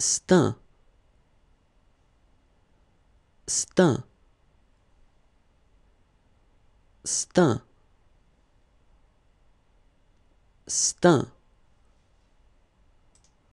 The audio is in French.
Stin, stin, stin, stin.